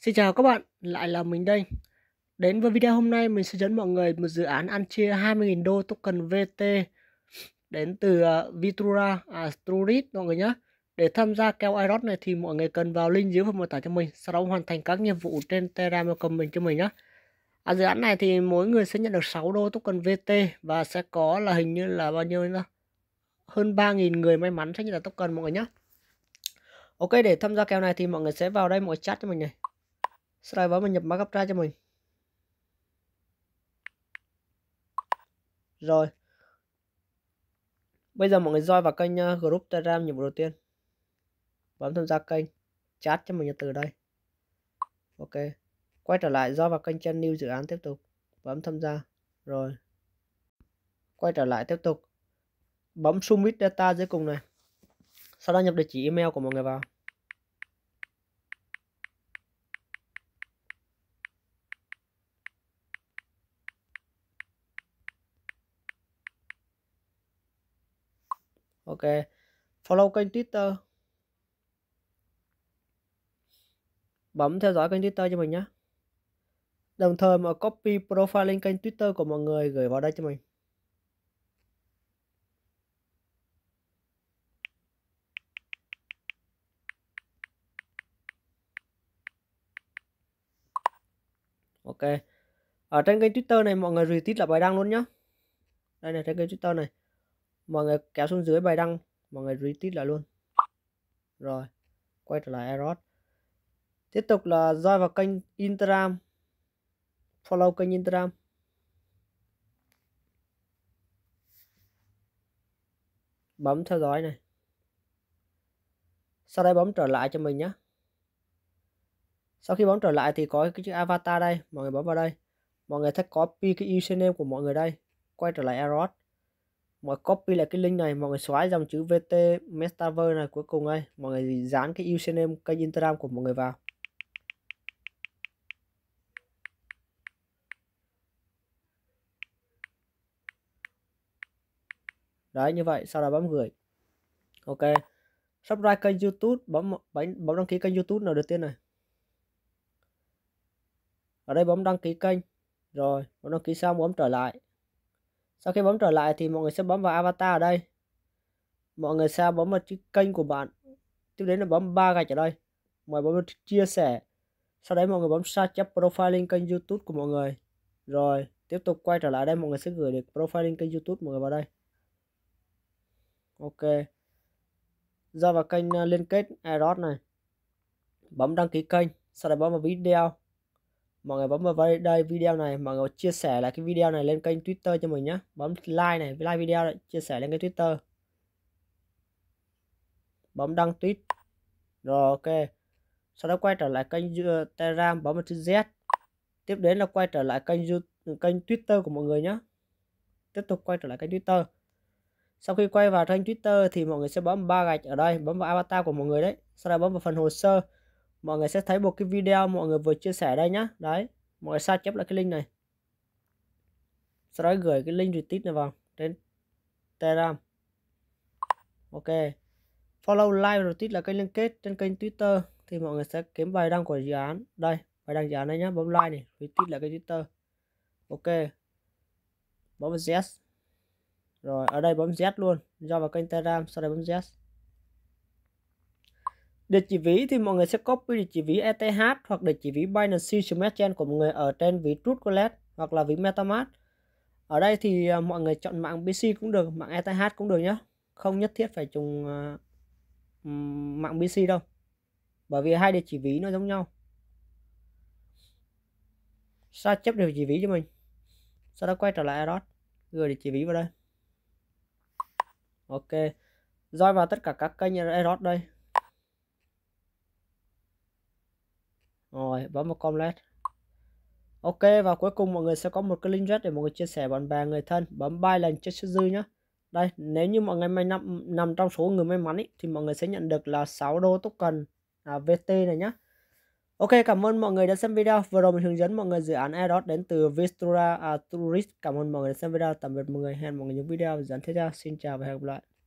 Xin chào các bạn, lại là mình đây. Đến với video hôm nay mình sẽ dẫn mọi người một dự án ăn chia 20.000 đô token VT đến từ ờ, Vitura à, Strurit mọi người nhé. Để tham gia kèo iRot này thì mọi người cần vào link dưới phần mô tả cho mình, sau đó hoàn thành các nhiệm vụ trên terra Telegram cầm mình cho mình nhé. À, dự án này thì mỗi người sẽ nhận được 6 đô token VT và sẽ có là hình như là bao nhiêu nữa? Hơn 3.000 người may mắn sẽ nhận được token mọi người nhé. Ok để tham gia kèo này thì mọi người sẽ vào đây mọi chat cho mình này sau đó bảo mình nhập mã cấp ra cho mình rồi bây giờ mọi người join vào kênh ờ, group telegram nhiệm vụ đầu tiên bấm tham gia kênh chat cho mình từ đây ok quay trở lại join vào kênh channel new dự án tiếp tục bấm tham gia rồi quay trở lại tiếp tục bấm submit data dưới cùng này sau đó nhập địa chỉ email của mọi người vào ok follow kênh twitter bấm theo dõi kênh twitter cho mình nhé đồng thời mà copy profile link kênh twitter của mọi người gửi vào đây cho mình ok ở trên kênh twitter này mọi người retweet là bài đăng luôn nhé đây này trên kênh twitter này mọi người kéo xuống dưới bài đăng mọi người retweet lại luôn rồi quay trở lại Eros tiếp tục là roi vào kênh Instagram follow kênh Instagram bấm theo dõi này sau đây bấm trở lại cho mình nhé sau khi bấm trở lại thì có cái chữ avatar đây mọi người bấm vào đây mọi người sẽ copy cái username của mọi người đây quay trở lại Eros mọi copy lại cái link này mọi người xóa dòng chữ VT Metaverse này cuối cùng đây mọi người dán cái username kênh Instagram của mọi người vào đấy như vậy sau đó bấm gửi ok subscribe kênh YouTube bấm bấm bấm đăng ký kênh YouTube nào đầu tiên này ở đây bấm đăng ký kênh rồi bấm đăng ký xong bấm trở lại sau khi bấm trở lại thì mọi người sẽ bấm vào avatar ở đây mọi người sẽ bấm vào chữ kênh của bạn tiếp đến là bấm ba gạch ở đây mọi người bấm vào chia sẻ sau đấy mọi người bấm sao chép profile link kênh youtube của mọi người rồi tiếp tục quay trở lại đây mọi người sẽ gửi được profile link kênh youtube mọi người vào đây ok ra vào kênh à, liên kết Aeros này bấm đăng ký kênh sau đó bấm vào video mọi người bấm vào đây, video này mọi người chia sẻ lại cái video này lên kênh Twitter cho mình nhé bấm like này like video này, chia sẻ lên kênh Twitter bấm đăng tweet rồi ok sau đó quay trở lại kênh Telegram bấm vào chữ Z tiếp đến là quay trở lại kênh kênh Twitter của mọi người nhé tiếp tục quay trở lại kênh Twitter sau khi quay vào kênh Twitter thì mọi người sẽ bấm ba gạch ở đây bấm vào avatar của mọi người đấy sau đó bấm vào phần hồ sơ mọi người sẽ thấy một cái video mọi người vừa chia sẻ đây nhá đấy mọi người sao chép lại cái link này sau đó gửi cái link retweet này vào đến telegram ok follow like và retweet là kênh liên kết trên kênh twitter thì mọi người sẽ kiếm bài đăng của dự án đây bài đăng dự án đây nhá bấm like này retweet là kênh twitter ok bấm yes rồi ở đây bấm Z yes luôn do vào kênh telegram sau đây bấm Z yes. Địa chỉ ví thì mọi người sẽ copy địa chỉ ví ETH hoặc địa chỉ ví Binance Smart Chain của mọi người ở trên ví Truth Wallet hoặc là ví MetaMask. Ở đây thì à, mọi người chọn mạng BC cũng được, mạng ETH cũng được nhé. Không nhất thiết phải dùng à, mạng BC đâu. Bởi vì hai địa chỉ ví nó giống nhau. Sao chép địa chỉ ví cho mình? Sau đó quay trở lại Aeros, gửi địa chỉ ví vào đây. Ok. join vào tất cả các kênh Aeros đây. rồi bấm vào comment ok và cuối cùng mọi người sẽ có một cái link rất để mọi người chia sẻ bạn bè người thân bấm buy lần trên dư nhá đây nếu như mọi người may nằm nằm trong số người may mắn ý, thì mọi người sẽ nhận được là 6 đô token à, VT này nhá Ok cảm ơn mọi người đã xem video vừa rồi mình hướng dẫn mọi người dự án airdot đến từ Vistura à, Tourist cảm ơn mọi người đã xem video tạm biệt mọi người hẹn mọi người những video dự tiếp theo xin chào và hẹn gặp lại